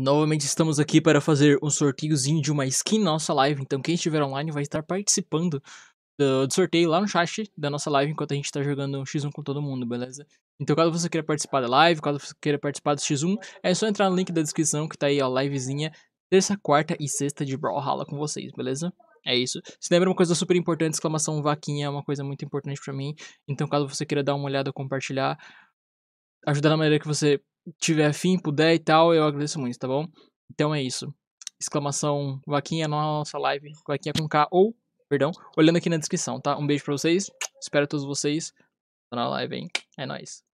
Novamente estamos aqui para fazer um sorteiozinho de uma skin na nossa live, então quem estiver online vai estar participando do, do sorteio lá no chat da nossa live enquanto a gente está jogando um X1 com todo mundo, beleza? Então caso você queira participar da live, caso você queira participar do X1, é só entrar no link da descrição que tá aí, ó, livezinha, terça, quarta e sexta de Brawlhalla com vocês, beleza? É isso. Se lembra uma coisa super importante, exclamação vaquinha é uma coisa muito importante para mim, então caso você queira dar uma olhada, compartilhar, ajudar na maneira que você tiver fim, puder e tal, eu agradeço muito, tá bom? Então é isso. Exclamação Vaquinha na nossa live, Vaquinha com K ou, perdão, olhando aqui na descrição, tá? Um beijo pra vocês, espero todos vocês na live, hein? É nóis.